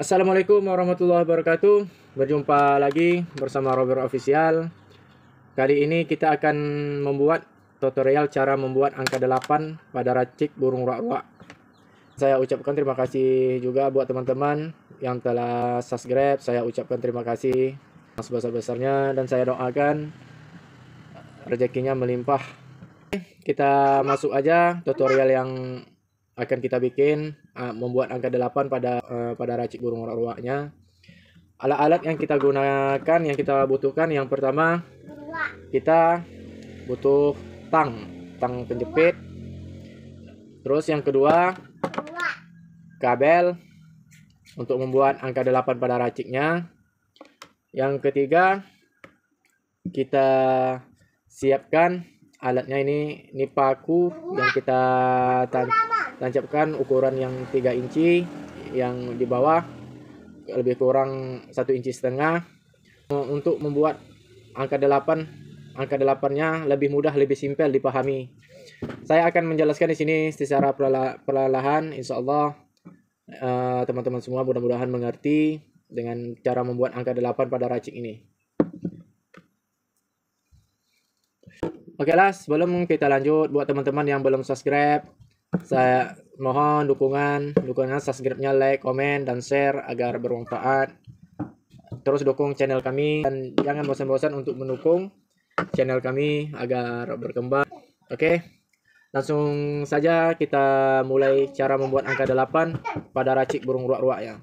Assalamualaikum warahmatullahi wabarakatuh Berjumpa lagi bersama Robert Official Kali ini kita akan membuat tutorial cara membuat angka 8 pada racik burung ruak-ruak Saya ucapkan terima kasih juga buat teman-teman yang telah subscribe Saya ucapkan terima kasih sebesar-besarnya Dan saya doakan rezekinya melimpah Kita masuk aja tutorial yang akan kita bikin uh, membuat angka 8 pada uh, pada racik burung ruaknya. Alat-alat yang kita gunakan yang kita butuhkan yang pertama kita butuh tang, tang penjepit. Terus yang kedua kabel untuk membuat angka 8 pada raciknya. Yang ketiga kita siapkan alatnya ini ini paku yang kita tancap tancapkan ukuran yang 3 inci yang di bawah lebih kurang satu inci setengah untuk membuat angka 8 angka 8 nya lebih mudah lebih simpel dipahami saya akan menjelaskan di sini secara perlahan insya Allah eh, teman-teman semua mudah-mudahan mengerti dengan cara membuat angka 8 pada racik ini Oke okay lah, sebelum kita lanjut, buat teman-teman yang belum subscribe, saya mohon dukungan, dukungan subscribe-nya, like, komen, dan share agar bermanfaat. Terus dukung channel kami dan jangan bosan-bosan untuk mendukung channel kami agar berkembang. Oke. Langsung saja kita mulai cara membuat angka 8 pada racik burung ruak-ruak ya.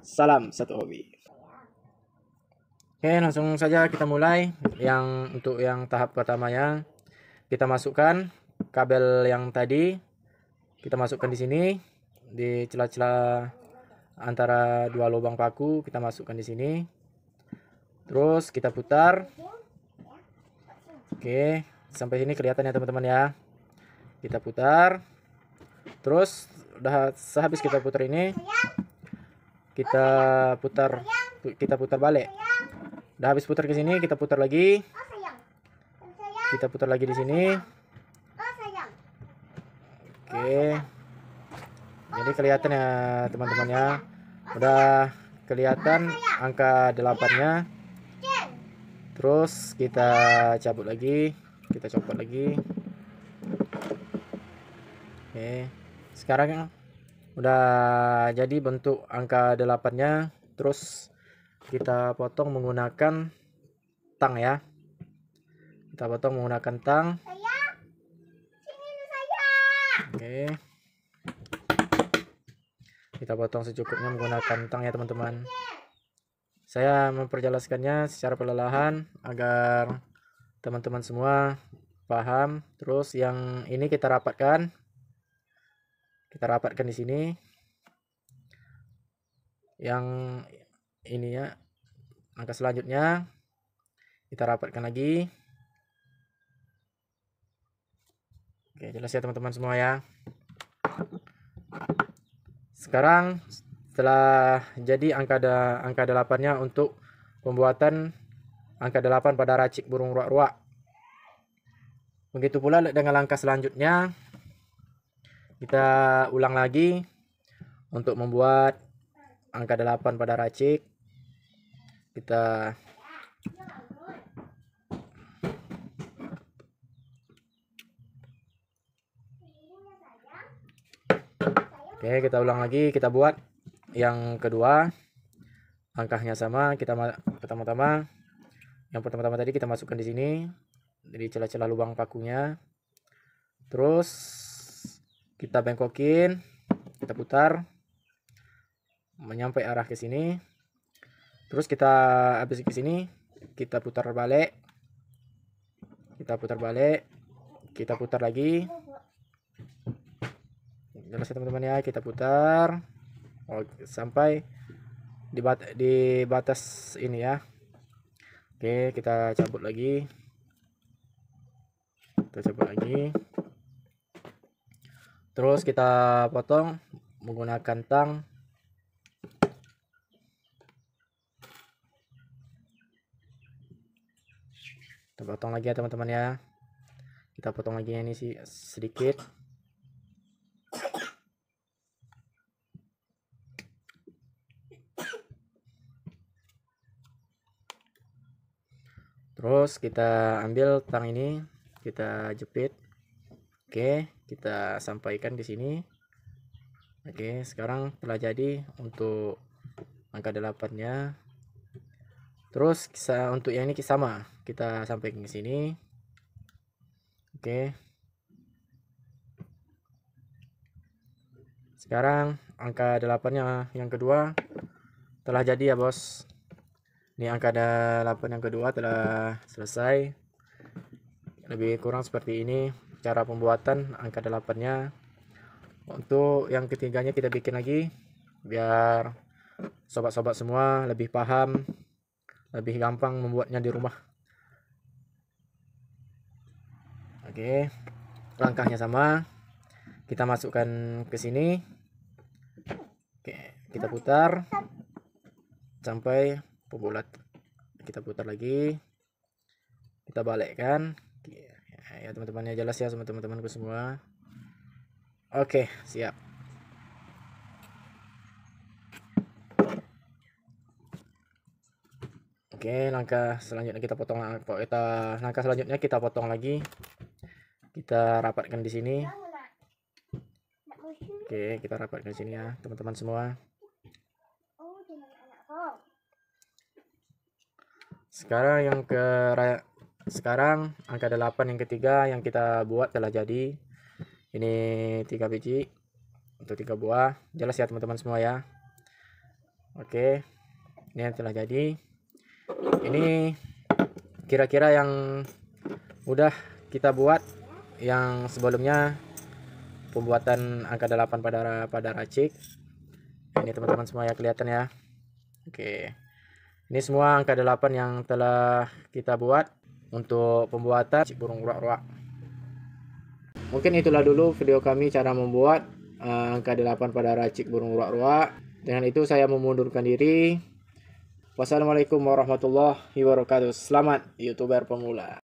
Salam satu hobi. Oke, langsung saja kita mulai. Yang untuk yang tahap pertama ya kita masukkan kabel yang tadi kita masukkan di sini di celah-celah antara dua lubang paku kita masukkan di sini terus kita putar oke sampai sini kelihatan ya teman-teman ya kita putar terus udah sehabis kita putar ini kita putar kita putar balik udah habis putar ke sini kita putar lagi kita putar lagi di sini Oke. Jadi kelihatan ya teman-teman ya. Udah kelihatan angka delapannya. Terus kita cabut lagi, kita copot lagi. Oke. Sekarang udah jadi bentuk angka delapannya. Terus kita potong menggunakan tang ya. Kita potong menggunakan tang. Oke. Kita potong secukupnya menggunakan tang ya teman-teman. Saya memperjelaskannya secara perlahan agar teman-teman semua paham. Terus yang ini kita rapatkan. Kita rapatkan di sini. Yang ini ya. Angka selanjutnya kita rapatkan lagi. Oke, jelas ya teman-teman semua ya. Sekarang setelah jadi angka da, angka delapannya untuk pembuatan angka delapan pada racik burung ruak-ruak. Begitu pula dengan langkah selanjutnya kita ulang lagi untuk membuat angka delapan pada racik. Kita Oke, kita ulang lagi, kita buat yang kedua. Langkahnya sama, kita pertama-tama yang pertama-tama tadi kita masukkan di sini Jadi celah-celah lubang pakunya. Terus kita bengkokin, kita putar menyampai arah ke sini. Terus kita habis ke sini, kita putar balik. Kita putar balik, kita putar lagi jelas ya teman-teman ya kita putar oh, sampai di, bat di batas ini ya Oke kita cabut lagi kita cabut lagi terus kita potong menggunakan tang kita potong lagi ya teman-teman ya kita potong lagi ini sih sedikit terus kita ambil tang ini kita jepit oke kita sampaikan di sini oke sekarang telah jadi untuk angka delapannya terus kisah untuk yang ini sama kita sampaikan ke sini oke sekarang angka delapannya yang kedua telah jadi ya bos ini angka 8 yang kedua telah selesai. Lebih kurang seperti ini cara pembuatan angka 8-nya. Untuk yang ketiganya kita bikin lagi biar sobat-sobat semua lebih paham, lebih gampang membuatnya di rumah. Oke. Langkahnya sama. Kita masukkan ke sini. Oke, kita putar sampai pembulat kita putar lagi kita balikkan ya teman-teman ya jelas ya sama teman-temanku semua oke siap Oke, langkah selanjutnya kita potong kita langkah selanjutnya kita potong lagi. Kita rapatkan di sini. Oke, kita rapatkan di sini ya, teman-teman semua. Sekarang yang ke sekarang angka 8 yang ketiga yang kita buat telah jadi. Ini tiga biji untuk tiga buah. Jelas ya teman-teman semua ya. Oke. Ini yang telah jadi. Ini kira-kira yang udah kita buat yang sebelumnya pembuatan angka 8 pada pada racik ini teman-teman semua ya kelihatan ya oke okay. Ini semua angka 8 yang telah kita buat untuk pembuatan burung ruak-ruak. Mungkin itulah dulu video kami cara membuat eh, angka 8 pada racik burung ruak-ruak. Dengan itu saya memundurkan diri. Wassalamualaikum warahmatullahi wabarakatuh. Selamat YouTuber pemula.